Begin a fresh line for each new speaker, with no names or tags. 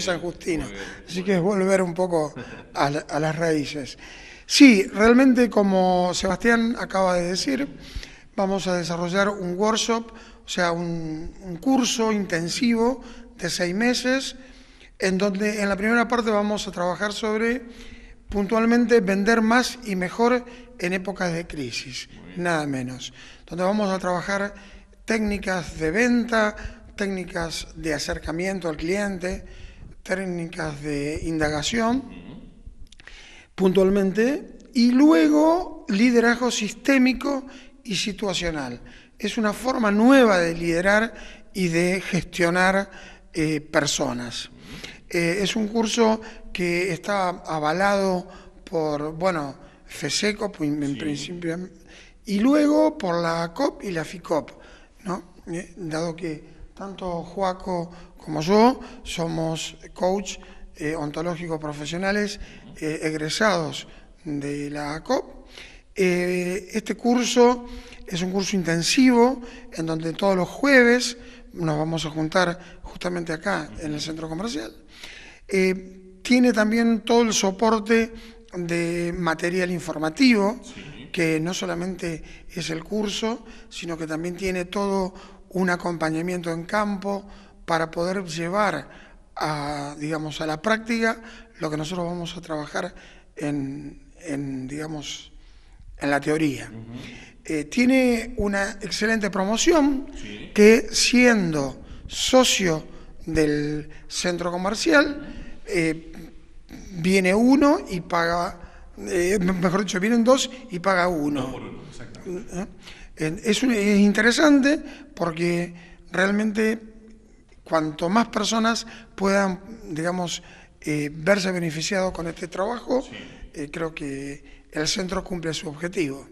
soy Justino, así que es volver un poco a, las raíces. Sí, realmente como Sebastián acaba de decir, vamos a desarrollar un workshop, o sea, un, un, curso intensivo de seis meses, en donde en la primera parte vamos a trabajar sobre puntualmente vender más y mejor en épocas de crisis, nada menos, donde vamos a trabajar técnicas de venta, técnicas de acercamiento al cliente, técnicas de indagación, puntualmente, y luego liderazgo sistémico y situacional. Es una forma nueva de liderar y de gestionar eh, personas. Eh, es un curso que está avalado por, bueno, FESECO en principio, y luego por la COP y la FICOP, eh, dado que tanto Juaco como yo somos coach ontológico eh, ontológicos profesionales eh, egresados de la COP. Eh, este curso es un curso intensivo en donde todos los jueves nos vamos a juntar justamente acá en el centro comercial. tiene también todo el soporte de material informativo, que no solamente es el curso, sino que también tiene todo un acompañamiento en campo para poder llevar a, digamos, a la práctica lo que nosotros vamos a trabajar en, digamos, en la teoría. Eh, tiene una excelente promoción que siendo socio del centro comercial, eh, viene uno y paga, eh, mejor dicho, vienen dos y paga uno. Es, interesante porque realmente cuanto más personas puedan, digamos, eh, verse beneficiados con este trabajo, eh, creo que el centro cumple su objetivo.